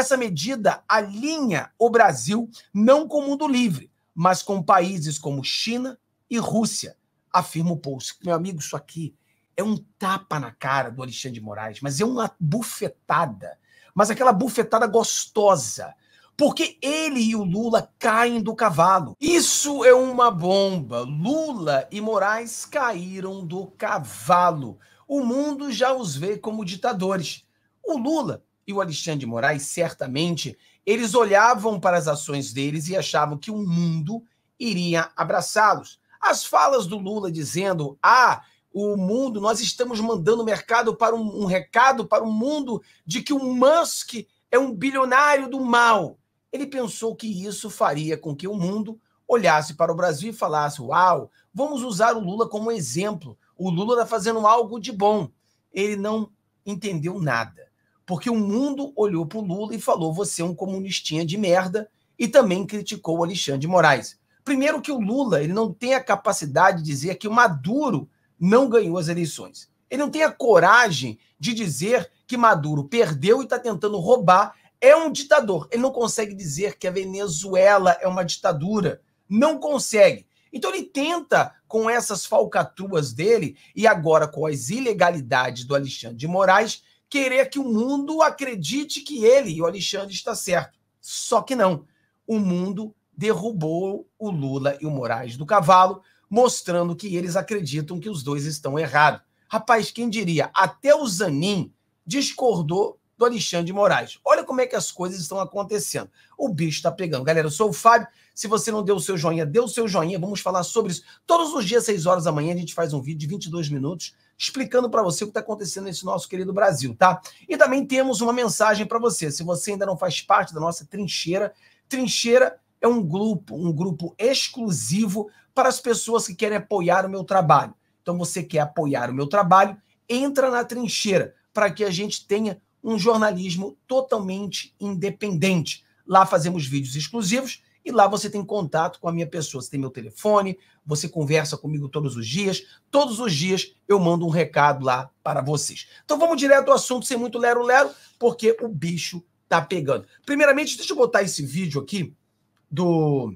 Essa medida alinha o Brasil não com o mundo livre, mas com países como China e Rússia, afirma o Polsky. Meu amigo, isso aqui é um tapa na cara do Alexandre de Moraes, mas é uma bufetada, mas aquela bufetada gostosa, porque ele e o Lula caem do cavalo. Isso é uma bomba. Lula e Moraes caíram do cavalo. O mundo já os vê como ditadores. O Lula e o Alexandre de Moraes, certamente, eles olhavam para as ações deles e achavam que o mundo iria abraçá-los. As falas do Lula dizendo: ah, o mundo, nós estamos mandando o mercado para um, um recado para o mundo de que o Musk é um bilionário do mal. Ele pensou que isso faria com que o mundo olhasse para o Brasil e falasse: Uau, vamos usar o Lula como exemplo. O Lula está fazendo algo de bom. Ele não entendeu nada. Porque o mundo olhou para o Lula e falou: você é um comunistinha de merda, e também criticou o Alexandre de Moraes. Primeiro, que o Lula ele não tem a capacidade de dizer que o Maduro não ganhou as eleições. Ele não tem a coragem de dizer que Maduro perdeu e está tentando roubar. É um ditador. Ele não consegue dizer que a Venezuela é uma ditadura. Não consegue. Então ele tenta, com essas falcatruas dele, e agora com as ilegalidades do Alexandre de Moraes, querer que o mundo acredite que ele e o Alexandre está certo. Só que não. O mundo derrubou o Lula e o Moraes do cavalo, mostrando que eles acreditam que os dois estão errados. Rapaz, quem diria? Até o Zanin discordou do Alexandre de Moraes. Olha como é que as coisas estão acontecendo. O bicho está pegando. Galera, eu sou o Fábio. Se você não deu o seu joinha, dê o seu joinha. Vamos falar sobre isso. Todos os dias, 6 horas da manhã, a gente faz um vídeo de 22 minutos explicando para você o que está acontecendo nesse nosso querido Brasil, tá? E também temos uma mensagem para você. Se você ainda não faz parte da nossa trincheira, trincheira é um grupo, um grupo exclusivo para as pessoas que querem apoiar o meu trabalho. Então você quer apoiar o meu trabalho, entra na trincheira para que a gente tenha um jornalismo totalmente independente. Lá fazemos vídeos exclusivos e lá você tem contato com a minha pessoa. Você tem meu telefone, você conversa comigo todos os dias. Todos os dias eu mando um recado lá para vocês. Então vamos direto ao assunto, sem muito lero-lero, porque o bicho tá pegando. Primeiramente, deixa eu botar esse vídeo aqui do,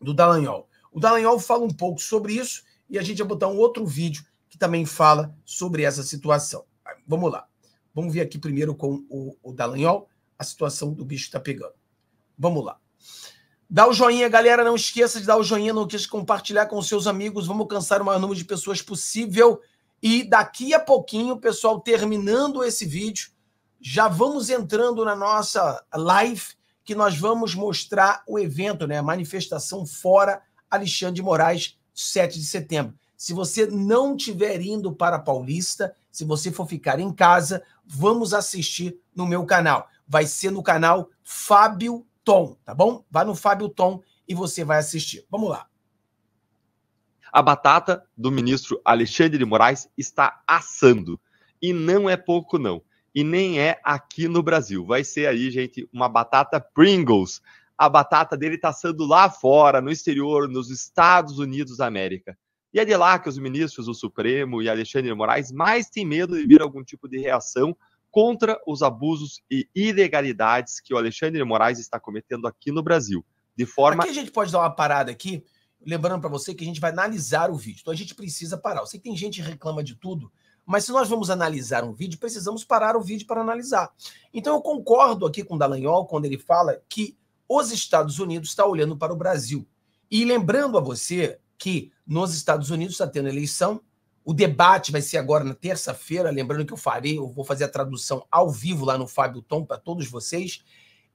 do Dallagnol. O Dallagnol fala um pouco sobre isso e a gente vai botar um outro vídeo que também fala sobre essa situação. Vamos lá. Vamos ver aqui primeiro com o, o Dallagnol a situação do bicho está pegando. Vamos lá. Dá o joinha, galera. Não esqueça de dar o joinha, não esqueça de compartilhar com seus amigos. Vamos alcançar o maior número de pessoas possível. E daqui a pouquinho, pessoal, terminando esse vídeo, já vamos entrando na nossa live que nós vamos mostrar o evento, né? A manifestação fora Alexandre de Moraes, 7 de setembro. Se você não estiver indo para Paulista, se você for ficar em casa, vamos assistir no meu canal. Vai ser no canal Fábio Tom, tá bom? Vai no Fábio Tom e você vai assistir. Vamos lá. A batata do ministro Alexandre de Moraes está assando. E não é pouco, não. E nem é aqui no Brasil. Vai ser aí, gente, uma batata Pringles. A batata dele está assando lá fora, no exterior, nos Estados Unidos da América. E é de lá que os ministros do Supremo e Alexandre de Moraes mais têm medo de vir algum tipo de reação contra os abusos e ilegalidades que o Alexandre de Moraes está cometendo aqui no Brasil. De forma. Aqui a gente pode dar uma parada aqui, lembrando para você que a gente vai analisar o vídeo. Então a gente precisa parar. Eu sei que tem gente que reclama de tudo, mas se nós vamos analisar um vídeo, precisamos parar o vídeo para analisar. Então eu concordo aqui com o Dallagnol quando ele fala que os Estados Unidos está olhando para o Brasil. E lembrando a você que nos Estados Unidos está tendo eleição, o debate vai ser agora na terça-feira, lembrando que eu farei, eu vou fazer a tradução ao vivo lá no Fábio Tom para todos vocês.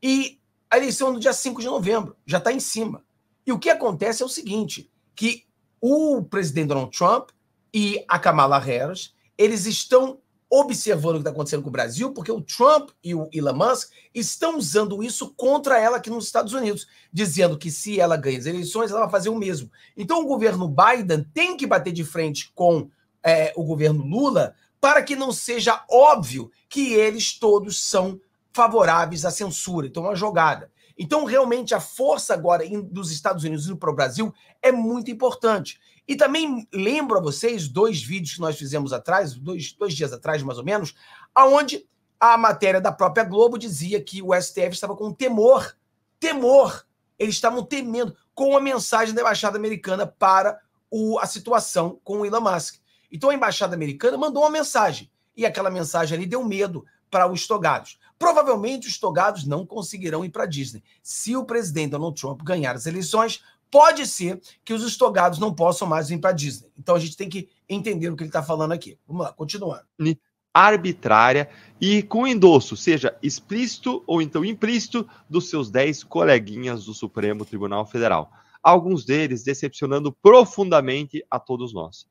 E a eleição é no dia 5 de novembro, já está em cima. E o que acontece é o seguinte, que o presidente Donald Trump e a Kamala Harris, eles estão observando o que está acontecendo com o Brasil, porque o Trump e o Elon Musk estão usando isso contra ela aqui nos Estados Unidos, dizendo que se ela ganha as eleições, ela vai fazer o mesmo. Então o governo Biden tem que bater de frente com é, o governo Lula para que não seja óbvio que eles todos são favoráveis à censura. Então, uma jogada. Então, realmente, a força agora dos Estados Unidos indo para o Brasil é muito importante. E também lembro a vocês dois vídeos que nós fizemos atrás, dois, dois dias atrás, mais ou menos, aonde a matéria da própria Globo dizia que o STF estava com temor, temor, eles estavam temendo com a mensagem da embaixada americana para o, a situação com o Elon Musk. Então a embaixada americana mandou uma mensagem. E aquela mensagem ali deu medo para os togados. Provavelmente os togados não conseguirão ir para a Disney. Se o presidente Donald Trump ganhar as eleições, pode ser que os estogados não possam mais vir para a Disney. Então a gente tem que entender o que ele está falando aqui. Vamos lá, continuando. Arbitrária e com endosso, seja explícito ou então implícito, dos seus 10 coleguinhas do Supremo Tribunal Federal. Alguns deles decepcionando profundamente a todos nós.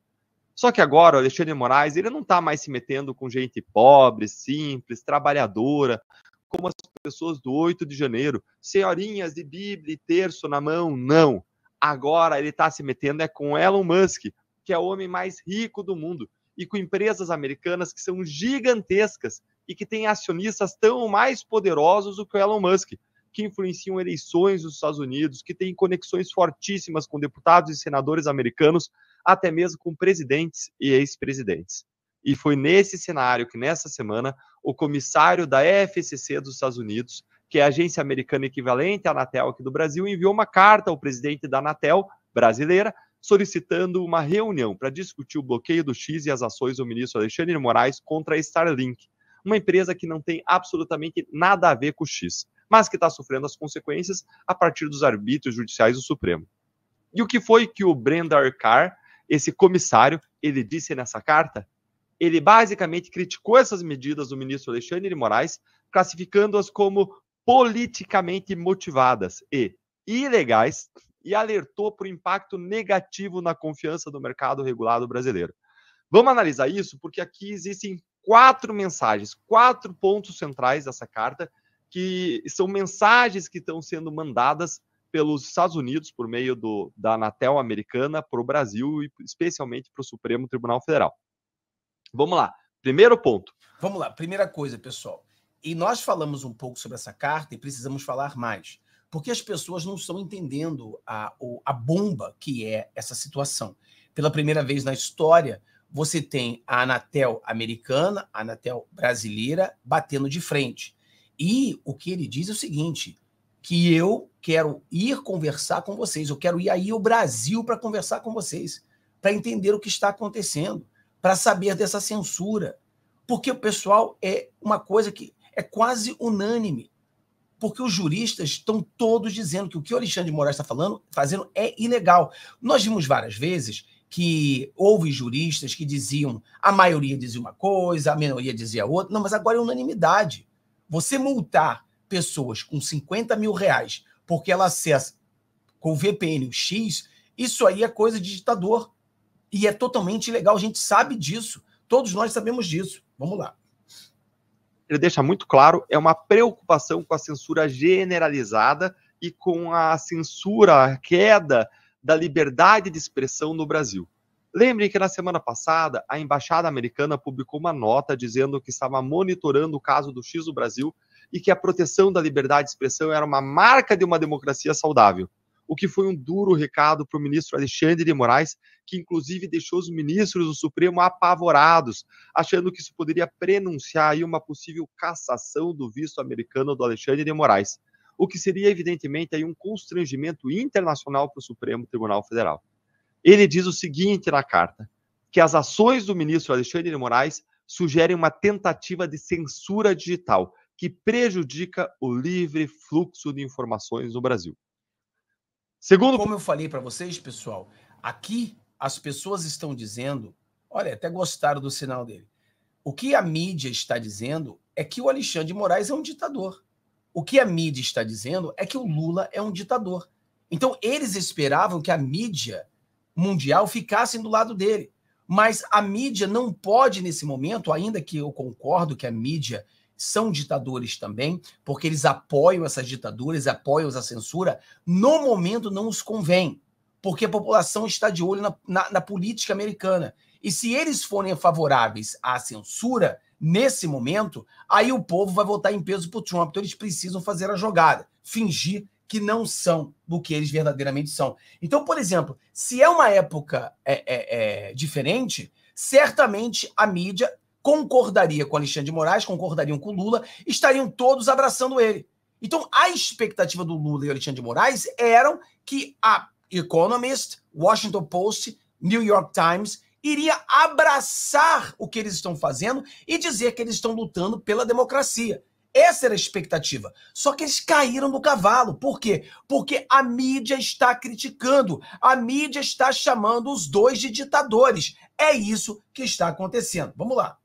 Só que agora o Alexandre Moraes ele não está mais se metendo com gente pobre, simples, trabalhadora, como as pessoas do 8 de janeiro, senhorinhas de Bíblia e terço na mão, não. Agora ele está se metendo é com Elon Musk, que é o homem mais rico do mundo, e com empresas americanas que são gigantescas e que têm acionistas tão mais poderosos do que o Elon Musk, que influenciam eleições nos Estados Unidos, que têm conexões fortíssimas com deputados e senadores americanos, até mesmo com presidentes e ex-presidentes. E foi nesse cenário que, nessa semana, o comissário da FCC dos Estados Unidos, que é a agência americana equivalente à Anatel aqui do Brasil, enviou uma carta ao presidente da Anatel brasileira solicitando uma reunião para discutir o bloqueio do X e as ações do ministro Alexandre de Moraes contra a Starlink, uma empresa que não tem absolutamente nada a ver com o X, mas que está sofrendo as consequências a partir dos arbítrios judiciais do Supremo. E o que foi que o Brenda Carr, esse comissário, ele disse nessa carta, ele basicamente criticou essas medidas do ministro Alexandre de Moraes, classificando-as como politicamente motivadas e ilegais e alertou para o impacto negativo na confiança do mercado regulado brasileiro. Vamos analisar isso porque aqui existem quatro mensagens, quatro pontos centrais dessa carta que são mensagens que estão sendo mandadas pelos Estados Unidos, por meio do, da Anatel americana, para o Brasil e especialmente para o Supremo Tribunal Federal. Vamos lá, primeiro ponto. Vamos lá, primeira coisa, pessoal. E nós falamos um pouco sobre essa carta e precisamos falar mais, porque as pessoas não estão entendendo a, a bomba que é essa situação. Pela primeira vez na história, você tem a Anatel americana, a Anatel brasileira, batendo de frente. E o que ele diz é o seguinte: que eu quero ir conversar com vocês, eu quero ir aí ao Brasil para conversar com vocês, para entender o que está acontecendo, para saber dessa censura. Porque o pessoal é uma coisa que é quase unânime. Porque os juristas estão todos dizendo que o que o Alexandre de Moraes está falando, fazendo é ilegal. Nós vimos várias vezes que houve juristas que diziam, a maioria dizia uma coisa, a minoria dizia outra. Não, mas agora é unanimidade. Você multar pessoas com 50 mil reais porque ela acessa com VPN o X, isso aí é coisa de ditador. E é totalmente ilegal, a gente sabe disso. Todos nós sabemos disso. Vamos lá. Ele deixa muito claro, é uma preocupação com a censura generalizada e com a censura, a queda da liberdade de expressão no Brasil. Lembrem que na semana passada, a embaixada americana publicou uma nota dizendo que estava monitorando o caso do X no Brasil e que a proteção da liberdade de expressão era uma marca de uma democracia saudável. O que foi um duro recado para o ministro Alexandre de Moraes, que inclusive deixou os ministros do Supremo apavorados, achando que isso poderia prenunciar aí uma possível cassação do visto americano do Alexandre de Moraes, o que seria evidentemente aí um constrangimento internacional para o Supremo Tribunal Federal. Ele diz o seguinte na carta: que as ações do ministro Alexandre de Moraes sugerem uma tentativa de censura digital, que prejudica o livre fluxo de informações no Brasil. Segundo, como eu falei para vocês, pessoal, aqui as pessoas estão dizendo, olha, até gostaram do sinal dele. O que a mídia está dizendo é que o Alexandre de Moraes é um ditador. O que a mídia está dizendo é que o Lula é um ditador. Então eles esperavam que a mídia mundial ficasse do lado dele. Mas a mídia não pode, nesse momento, ainda que eu concordo que a mídia são ditadores também, porque eles apoiam essas ditaduras, apoiam essa censura, no momento não os convém, porque a população está de olho na, na, na política americana. E se eles forem favoráveis à censura, nesse momento, aí o povo vai votar em peso para o Trump. Então eles precisam fazer a jogada, fingir que não são do que eles verdadeiramente são. Então, por exemplo, se é uma época é, é, é, diferente, certamente a mídia concordaria com Alexandre de Moraes, concordariam com Lula, estariam todos abraçando ele. Então, a expectativa do Lula e Alexandre de Moraes eram que a Economist, Washington Post, New York Times iria abraçar o que eles estão fazendo e dizer que eles estão lutando pela democracia. Essa era a expectativa. Só que eles caíram do cavalo. Por quê? Porque a mídia está criticando, a mídia está chamando os dois de ditadores. É isso que está acontecendo. Vamos lá.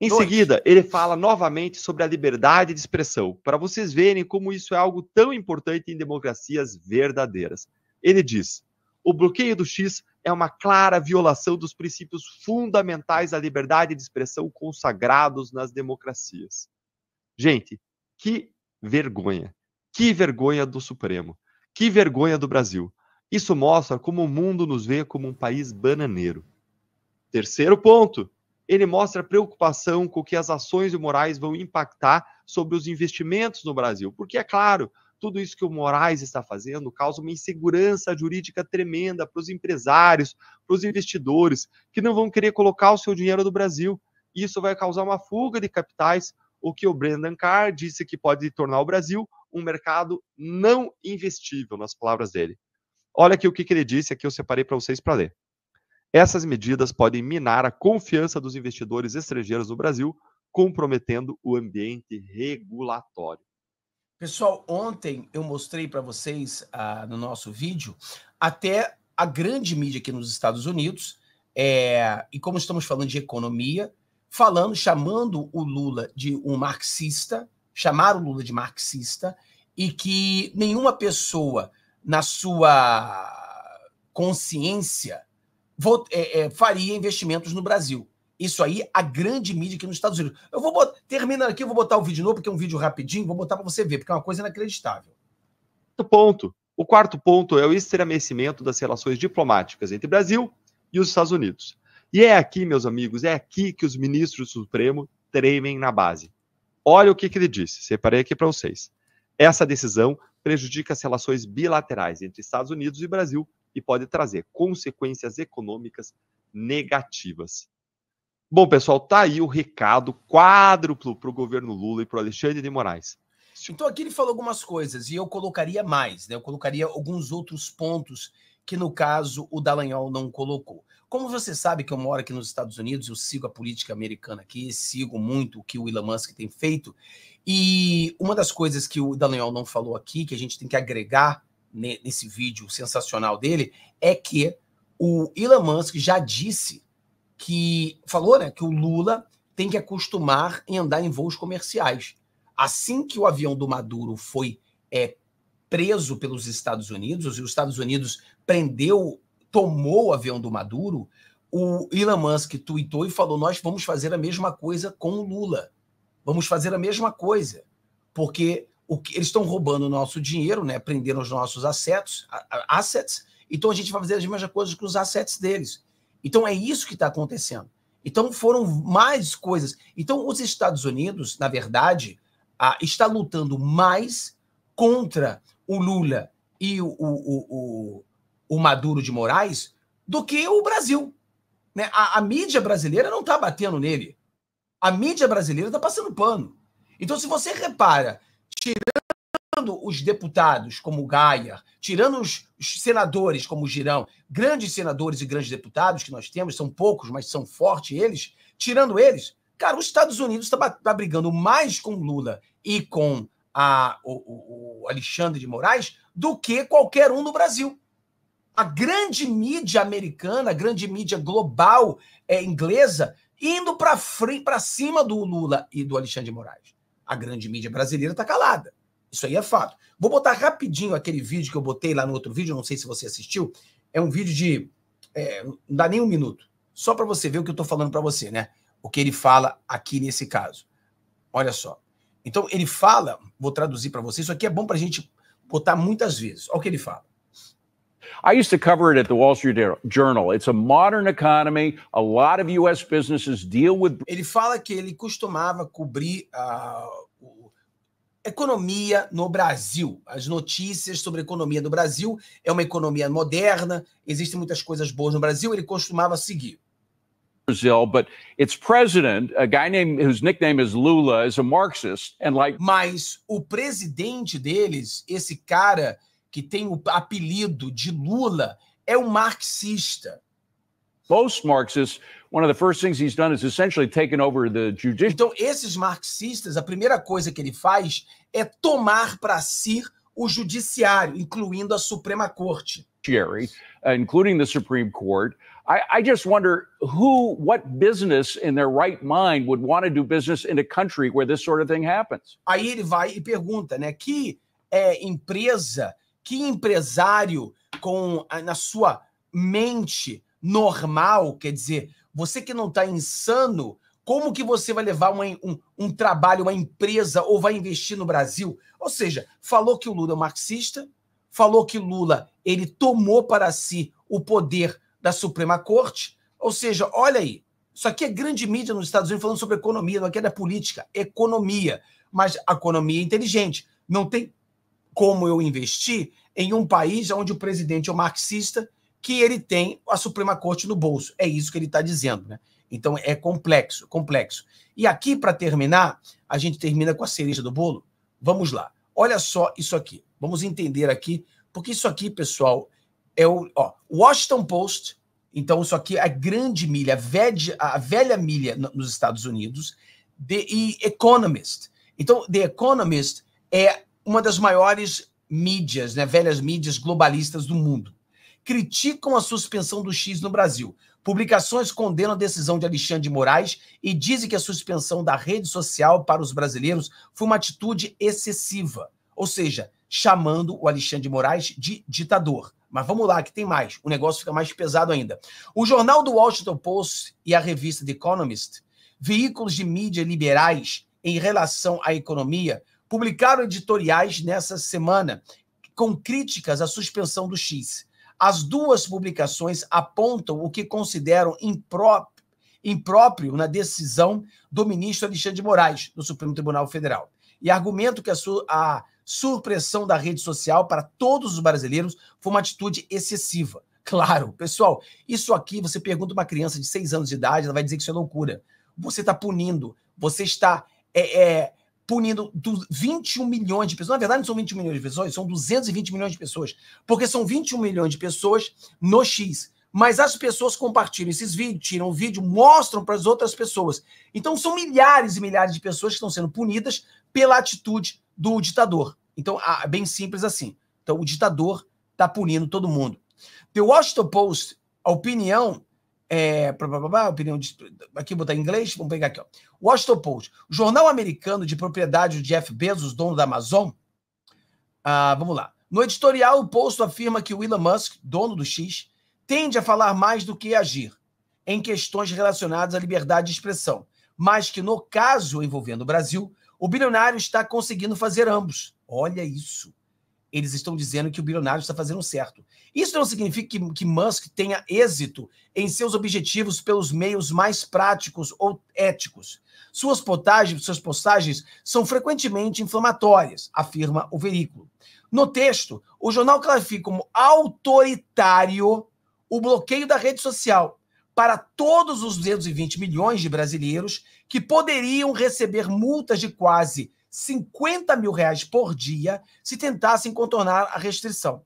Em Dois. seguida, ele fala novamente sobre a liberdade de expressão, para vocês verem como isso é algo tão importante em democracias verdadeiras. Ele diz: o bloqueio do X é uma clara violação dos princípios fundamentais da liberdade de expressão consagrados nas democracias. Gente, que vergonha! Que vergonha do Supremo! Que vergonha do Brasil! Isso mostra como o mundo nos vê como um país bananeiro. Terceiro ponto ele mostra preocupação com o que as ações do Moraes vão impactar sobre os investimentos no Brasil, porque é claro, tudo isso que o Moraes está fazendo causa uma insegurança jurídica tremenda para os empresários, para os investidores, que não vão querer colocar o seu dinheiro no Brasil. Isso vai causar uma fuga de capitais, o que o Brendan Carr disse que pode tornar o Brasil um mercado não investível, nas palavras dele. Olha aqui o que ele disse, aqui eu separei para vocês para ler. Essas medidas podem minar a confiança dos investidores estrangeiros no Brasil, comprometendo o ambiente regulatório. Pessoal, ontem eu mostrei para vocês ah, no nosso vídeo até a grande mídia aqui nos Estados Unidos, é, e como estamos falando de economia, falando, chamando o Lula de um marxista, chamaram o Lula de marxista, e que nenhuma pessoa na sua consciência vou, é, é, faria investimentos no Brasil. Isso aí, a grande mídia aqui nos Estados Unidos. Eu vou botar, terminando aqui, eu vou botar o vídeo novo, porque é um vídeo rapidinho, vou botar para você ver, porque é uma coisa inacreditável. Ponto. O quarto ponto é o estremecimento das relações diplomáticas entre Brasil e os Estados Unidos. E é aqui, meus amigos, é aqui que os ministros do Supremo tremem na base. Olha o que, que ele disse, separei aqui para vocês. Essa decisão prejudica as relações bilaterais entre Estados Unidos e Brasil e pode trazer consequências econômicas negativas. Bom, pessoal, tá aí o recado quádruplo para o governo Lula e para o Alexandre de Moraes. Então aqui ele falou algumas coisas e eu colocaria mais, né? Eu colocaria alguns outros pontos que no caso o Dallagnol não colocou. Como você sabe que eu moro aqui nos Estados Unidos, eu sigo a política americana aqui, sigo muito o que o Elon Musk tem feito. E uma das coisas que o Dallagnol não falou aqui, que a gente tem que agregar nesse vídeo sensacional dele é que o Elon Musk já disse que falou, né, que o Lula tem que acostumar em andar em voos comerciais. Assim que o avião do Maduro foi é, preso pelos Estados Unidos, e os Estados Unidos prendeu, tomou o avião do Maduro, o Elon Musk tweetou e falou: Nós vamos fazer a mesma coisa com o Lula. Vamos fazer a mesma coisa. Porque o que eles estão roubando o nosso dinheiro, né? Prenderam os nossos assets, assets. Então a gente vai fazer as mesmas coisas com os assets deles. Então é isso que está acontecendo. Então foram mais coisas. Então os Estados Unidos, na verdade, está lutando mais contra o Lula e o, o, o, o Maduro de Moraes do que o Brasil. Né? A, a mídia brasileira não está batendo nele. A mídia brasileira está passando pano. Então, se você repara tirando os deputados como Gaia, tirando os, senadores como Girão, grandes senadores e grandes deputados que nós temos, são poucos, mas são fortes eles, tirando eles, cara, os Estados Unidos está tá brigando mais com Lula e com a, o, o Alexandre de Moraes do que qualquer um no Brasil. A grande mídia americana, a grande mídia global é, inglesa, indo para cima do Lula e do Alexandre de Moraes. A grande mídia brasileira está calada. Isso aí é fato. Vou botar rapidinho aquele vídeo que eu botei lá no outro vídeo, não sei se você assistiu. É um vídeo de. É, não dá nem um minuto. Só para você ver o que eu estou falando para você, né? O que ele fala aqui nesse caso. Olha só. Então, ele fala, vou traduzir para você, isso aqui é bom para a gente botar muitas vezes. Olha o que ele fala. I used to cover it at the Wall Street Journal. It's a modern economy. A lot of US businesses deal with Ele fala que ele costumava cobrir a ah, economia no Brasil, as notícias sobre a economia no Brasil, é uma economia moderna, existem muitas coisas boas no Brasil, ele costumava seguir. Brazil, but its president, a guy named whose nickname is Lula, is a Marxist and like Mas o presidente deles, esse cara que tem o apelido de Lula, é um marxista. Most Marxists, one of the first things he's done is essentially taken over the Então, esses marxistas, a primeira coisa que ele faz é tomar para si o judiciário, incluindo a Suprema Corte. Jerry, including the Supreme Court. I, I just wonder who, what business in their right mind would want to do business in a country where this sort of thing happens. Aí ele vai e pergunta, né, que é, empresa que empresário com na sua mente normal, quer dizer, você que não está insano, como que você vai levar um, um trabalho, uma empresa ou vai investir no Brasil? Ou seja, falou que o Lula é marxista, falou que Lula ele tomou para si o poder da Suprema Corte, ou seja, olha aí, isso aqui é grande mídia nos Estados Unidos falando sobre economia, não aqui é, é da política, economia, mas economia é inteligente, não tem como eu investi em um país onde o presidente é um marxista que ele tem a Suprema Corte no bolso. É isso que ele está dizendo, né? Então é complexo, complexo. E aqui, para terminar, a gente termina com a cereja do bolo. Vamos lá. Olha só isso aqui. Vamos entender aqui, porque isso aqui, pessoal, é o ó, Washington Post. Então, isso aqui é a grande milha, a velha, a velha milha nos Estados Unidos, The Economist. Então, The Economist é uma das maiores mídias, né, velhas mídias globalistas do mundo. Criticam a suspensão do X no Brasil. Publicações condenam a decisão de Alexandre de Moraes e dizem que a suspensão da rede social para os brasileiros foi uma atitude excessiva, ou seja, chamando o Alexandre de Moraes de ditador. Mas vamos lá, que tem mais. O negócio fica mais pesado ainda. O jornal do Washington Post e a revista The Economist, veículos de mídia liberais em relação à economia, publicaram editoriais nessa semana com críticas à suspensão do X. As duas publicações apontam o que consideram impró impróprio na decisão do ministro Alexandre de Moraes, do Supremo Tribunal Federal, e argumentam que a, su a supressão da rede social para todos os brasileiros foi uma atitude excessiva. Claro, pessoal, isso aqui você pergunta uma criança de seis anos de idade, ela vai dizer que isso é loucura. Você está punindo, você está é, é, punindo 21 milhões de pessoas. Na verdade, não são 21 milhões de pessoas, são 220 milhões de pessoas, porque são 21 milhões de pessoas no X. Mas as pessoas compartilham esses vídeos, tiram o vídeo, mostram para as outras pessoas. Então, são milhares e milhares de pessoas que estão sendo punidas pela atitude do ditador. Então, é bem simples assim. Então, o ditador está punindo todo mundo. The Washington Post, a opinião é, blá, blá, blá, opinião de, aqui botar em inglês, vamos pegar aqui. Ó. Washington Post. jornal americano de propriedade de Jeff Bezos, dono da Amazon. Ah, vamos lá. No editorial, o Post afirma que o Elon Musk, dono do X, tende a falar mais do que agir em questões relacionadas à liberdade de expressão, mas que no caso envolvendo o Brasil, o bilionário está conseguindo fazer ambos. Olha isso eles estão dizendo que o bilionário está fazendo certo. Isso não significa que, que Musk tenha êxito em seus objetivos pelos meios mais práticos ou éticos. Suas postagens, suas postagens são frequentemente inflamatórias, afirma o veículo. No texto, o jornal classifica como autoritário o bloqueio da rede social para todos os 220 milhões de brasileiros que poderiam receber multas de quase 50 mil reais por dia se tentassem contornar a restrição.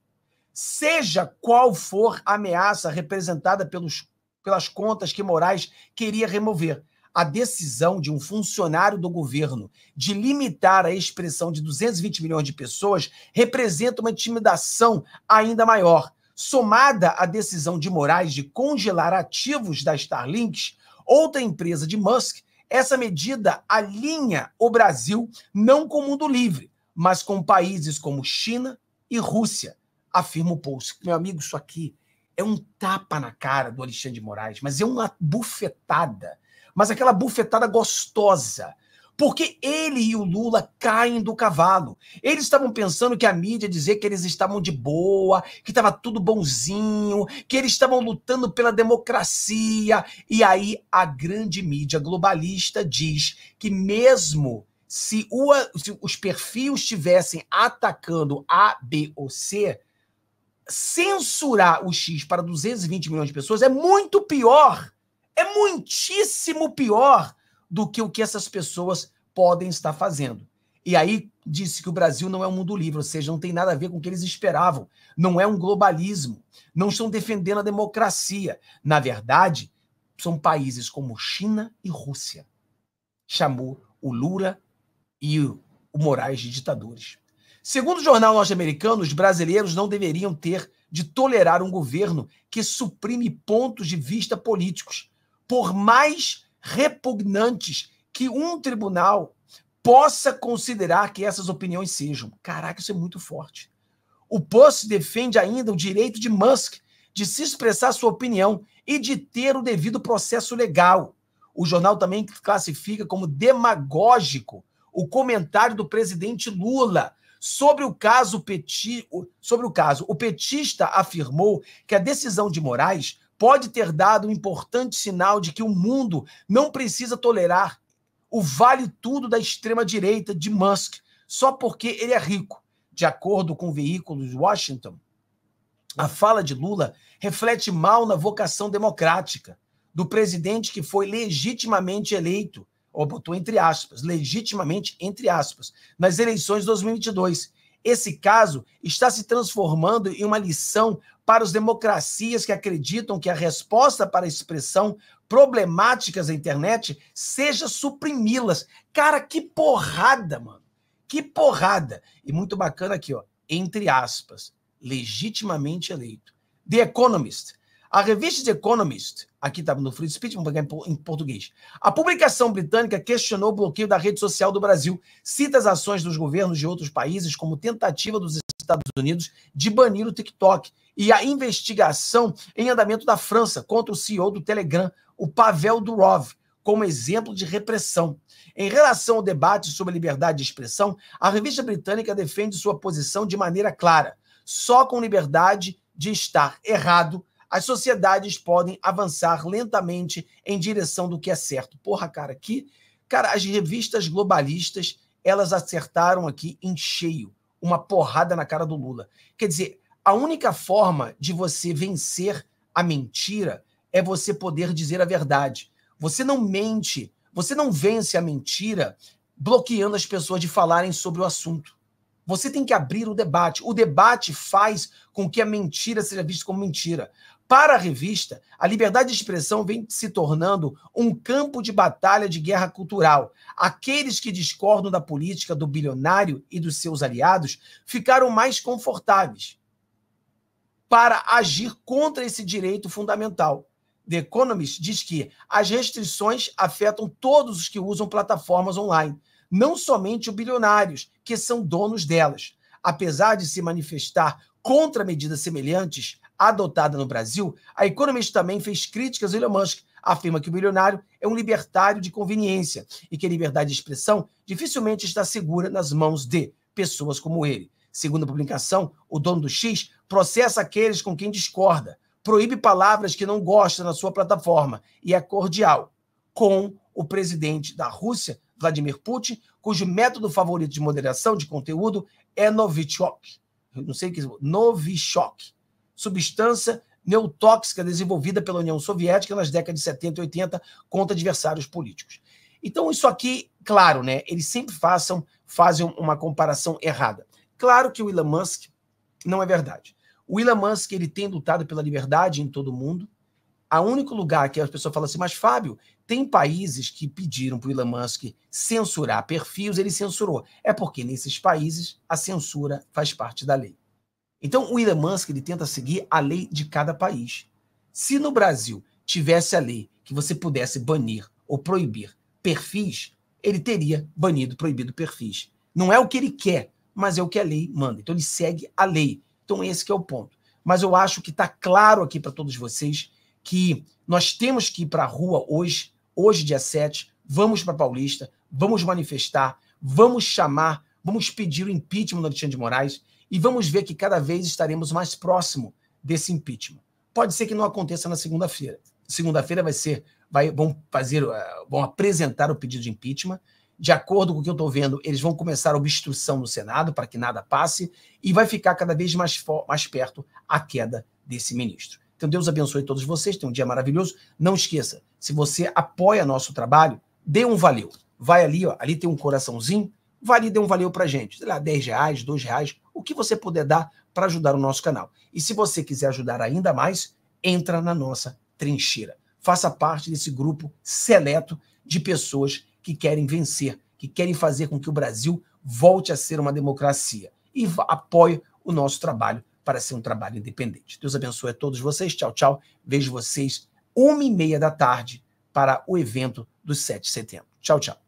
Seja qual for a ameaça representada pelos, pelas contas que Moraes queria remover, a decisão de um funcionário do governo de limitar a expressão de 220 milhões de pessoas representa uma intimidação ainda maior. Somada à decisão de Moraes de congelar ativos da Starlink, outra empresa de Musk essa medida alinha o Brasil não com o mundo livre, mas com países como China e Rússia, afirma o Pouso. Meu amigo, isso aqui é um tapa na cara do Alexandre de Moraes, mas é uma bufetada. Mas aquela bufetada gostosa, porque ele e o Lula caem do cavalo. Eles estavam pensando que a mídia dizer que eles estavam de boa, que estava tudo bonzinho, que eles estavam lutando pela democracia. E aí a grande mídia globalista diz que mesmo se, o, se os perfis estivessem atacando A, B ou C, censurar o X para 220 milhões de pessoas é muito pior. É muitíssimo pior do que o que essas pessoas podem estar fazendo. E aí disse que o Brasil não é um mundo livre, ou seja, não tem nada a ver com o que eles esperavam. Não é um globalismo. Não estão defendendo a democracia. Na verdade, são países como China e Rússia. Chamou o Lula e o Moraes de ditadores. Segundo o jornal norte-americano, os brasileiros não deveriam ter de tolerar um governo que suprime pontos de vista políticos, por mais repugnantes que um tribunal possa considerar que essas opiniões sejam. Caraca, isso é muito forte. O Post defende ainda o direito de Musk de se expressar sua opinião e de ter o devido processo legal. O jornal também classifica como demagógico o comentário do presidente Lula sobre o caso peti, sobre o caso. O petista afirmou que a decisão de Moraes pode ter dado um importante sinal de que o mundo não precisa tolerar o vale tudo da extrema-direita de Musk só porque ele é rico. De acordo com veículos Washington, a fala de Lula reflete mal na vocação democrática do presidente que foi legitimamente eleito, ou botou entre aspas, legitimamente entre aspas, nas eleições de 2022 esse caso está se transformando em uma lição para as democracias que acreditam que a resposta para a expressão problemáticas da internet seja suprimi-las. Cara, que porrada, mano. Que porrada. E muito bacana aqui, ó, entre aspas, legitimamente eleito. The Economist. A revista The Economist Aqui estava tá no Free Speech, vamos pegar em português. A publicação britânica questionou o bloqueio da rede social do Brasil, cita as ações dos governos de outros países como tentativa dos Estados Unidos de banir o TikTok e a investigação em andamento da França contra o CEO do Telegram, o Pavel Durov, como exemplo de repressão. Em relação ao debate sobre a liberdade de expressão, a revista britânica defende sua posição de maneira clara. Só com liberdade de estar errado as sociedades podem avançar lentamente em direção do que é certo. Porra, cara, aqui, cara, as revistas globalistas, elas acertaram aqui em cheio, uma porrada na cara do Lula. Quer dizer, a única forma de você vencer a mentira é você poder dizer a verdade. Você não mente, você não vence a mentira bloqueando as pessoas de falarem sobre o assunto. Você tem que abrir o debate. O debate faz com que a mentira seja vista como mentira. Para a revista, a liberdade de expressão vem se tornando um campo de batalha de guerra cultural. Aqueles que discordam da política do bilionário e dos seus aliados ficaram mais confortáveis para agir contra esse direito fundamental. The Economist diz que as restrições afetam todos os que usam plataformas online, não somente os bilionários, que são donos delas. Apesar de se manifestar contra medidas semelhantes, adotada no Brasil, a Economist também fez críticas ao Elon Musk. Afirma que o bilionário é um libertário de conveniência e que a liberdade de expressão dificilmente está segura nas mãos de pessoas como ele. Segundo a publicação, o dono do X processa aqueles com quem discorda, proíbe palavras que não gosta na sua plataforma e é cordial com o presidente da Rússia, Vladimir Putin, cujo método favorito de moderação de conteúdo é Novichok. Eu não sei o que é Novichok, substância neutóxica desenvolvida pela União Soviética nas décadas de 70 e 80 contra adversários políticos. Então, isso aqui, claro, né? Eles sempre façam, fazem uma comparação errada. Claro que o Elon Musk não é verdade. O Elon Musk ele tem lutado pela liberdade em todo o mundo. A único lugar que as pessoas falam assim, mas Fábio, tem países que pediram para o Elon Musk censurar perfis, ele censurou. É porque nesses países a censura faz parte da lei. Então, o Elon Musk ele tenta seguir a lei de cada país. Se no Brasil tivesse a lei que você pudesse banir ou proibir perfis, ele teria banido, proibido perfis. Não é o que ele quer, mas é o que a lei manda. Então ele segue a lei. Então esse é o ponto. Mas eu acho que está claro aqui para todos vocês que nós temos que ir para a rua hoje, hoje dia 7, vamos para Paulista, vamos manifestar, vamos chamar, vamos pedir o impeachment do Alexandre de Moraes e vamos ver que cada vez estaremos mais próximo desse impeachment. Pode ser que não aconteça na segunda-feira. Segunda-feira vai ser, vai, vão fazer, eh, vão apresentar o pedido de impeachment. De acordo com o que eu estou vendo, eles vão começar a obstrução no Senado para que nada passe e vai ficar cada vez mais, mais perto a queda desse ministro. Então, Deus abençoe todos vocês, tenham um dia maravilhoso. Não esqueça, se você apoia nosso trabalho, dê um valeu. Vai ali, ó, ali tem um coraçãozinho, vale dê um valeu pra gente, sei lá, 10 reais, 2 reais, o que você puder dar para ajudar o nosso canal. E se você quiser ajudar ainda mais, entra na nossa trincheira. Faça parte desse grupo seleto de pessoas que querem vencer, que querem fazer com que o Brasil volte a ser uma democracia e apoie o nosso trabalho para ser um trabalho independente. Deus abençoe a todos vocês. Tchau, tchau. Vejo vocês uma e meia da tarde para o evento do 7 de setembro. Tchau, tchau.